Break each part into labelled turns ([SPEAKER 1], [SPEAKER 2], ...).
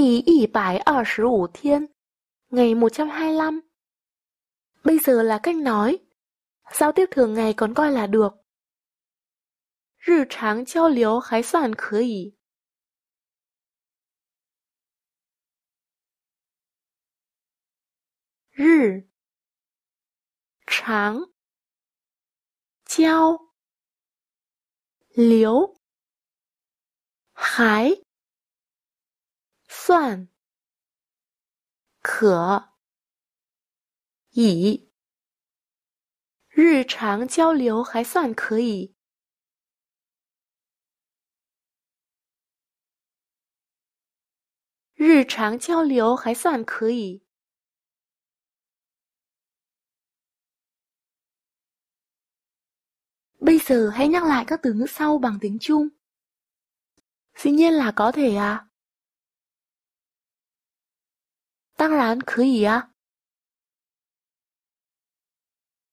[SPEAKER 1] 第一百二十五 thiên, ngày 125. Bây giờ là cách nói. Giao tiếp thường ngày còn coi là được. 日常交流还算可以。日常交流还算，可以。日常交流还算可以。日常交流还算可以。Bây giờ hãy nhắc lại các từ ngữ sau bằng tiếng Trung。Dĩ nhiên là có thể à. 当然可以啊。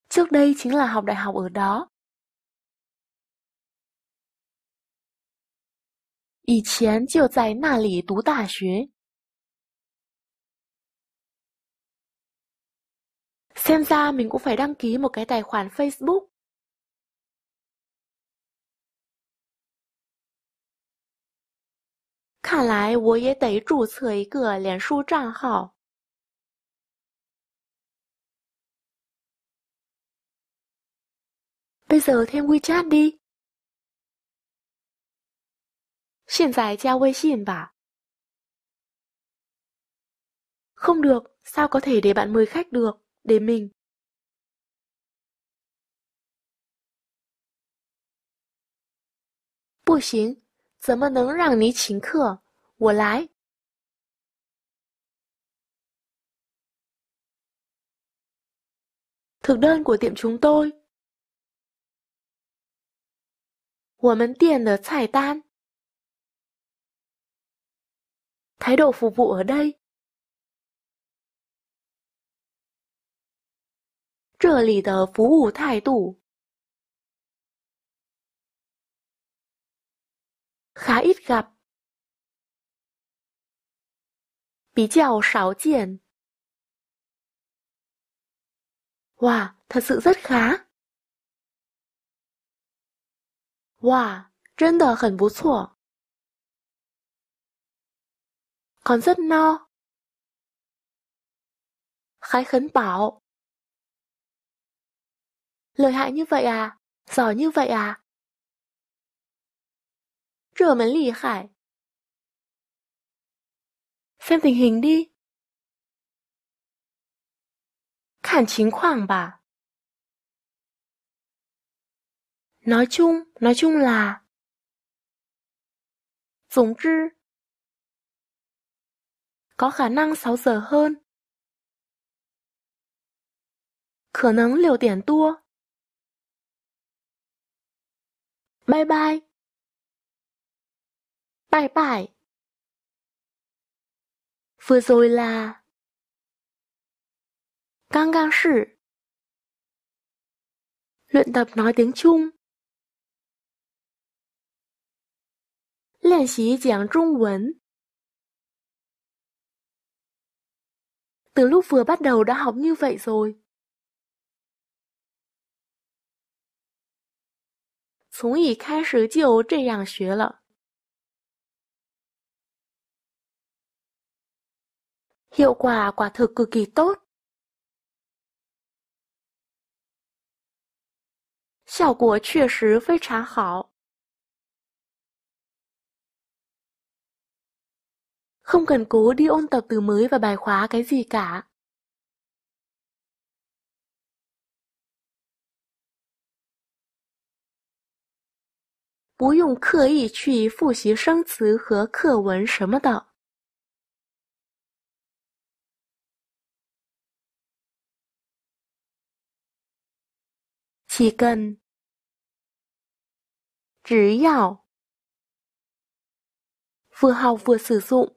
[SPEAKER 1] Trước đây chính là học đại học ở đó. 以前就在那里读大学。Xem ra mình cũng phải đăng ký một cái tài khoản Facebook. Khả lại, tôi cũng phải đăng một cái tài bây giờ thêm WeChat đi. Hiện 现在加微信吧。Không được, sao có thể để bạn mời khách được, để mình. Bù xính, giờ mà nâng rằng ní chính khờ, của lái. Thực đơn của tiệm chúng tôi 我们店的菜单。Thái độ phục vụ ở đây. 这里的服务态度 khá ít gặp. 比较少见。Wow, thật sự rất khá. 哇，真的很不错。Concept 呢？开垦宝？厉害，如 vậy 啊，g như vậy à？这么厉害。看 tình hình đi。看情况吧。Nói chung, nói chung là... Dũng trư Có khả năng 6 giờ hơn. Khả năng liều tiền tua. Bye bye. Bye bye. Vừa rồi là... Căng căng sự Luyện tập nói tiếng Trung 练习讲中文. Từ lúc vừa bắt đầu đã học như vậy rồi. 从一开始就这样学了. Hiệu quả quả thực cực kỳ tốt. 效果确实非常好。Không cần cố đi ôn tập từ mới và bài khóa cái gì cả Bú dùng khờ ý 去复习生词和课文什么的。chỉ cần chỉ yào vừa học vừa sử dụng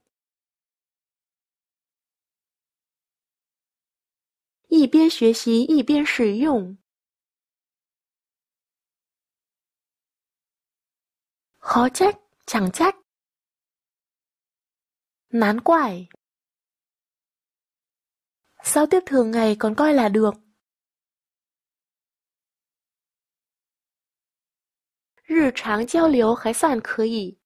[SPEAKER 1] 一边学习一边使用。Khó trách, chẳng trách. Nán quải. Sao tiếp thường ngày còn coi là được? Rì tráng giao liếu khái sản khởi.